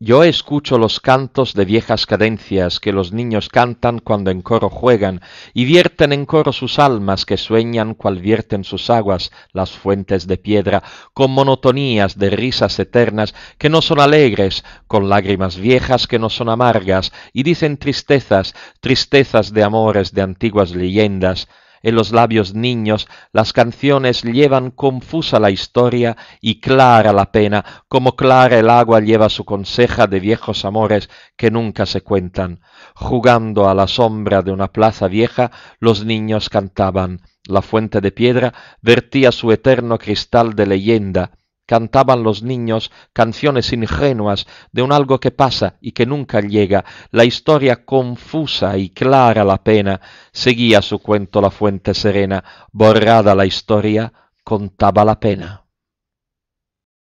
Yo escucho los cantos de viejas cadencias que los niños cantan cuando en coro juegan, y vierten en coro sus almas que sueñan cual vierten sus aguas las fuentes de piedra, con monotonías de risas eternas que no son alegres, con lágrimas viejas que no son amargas, y dicen tristezas, tristezas de amores de antiguas leyendas, en los labios niños, las canciones llevan confusa la historia y clara la pena, como clara el agua lleva su conseja de viejos amores que nunca se cuentan. Jugando a la sombra de una plaza vieja, los niños cantaban. La fuente de piedra vertía su eterno cristal de leyenda, Cantaban los niños canciones ingenuas de un algo que pasa y que nunca llega. La historia confusa y clara la pena. Seguía su cuento la fuente serena. Borrada la historia, contaba la pena.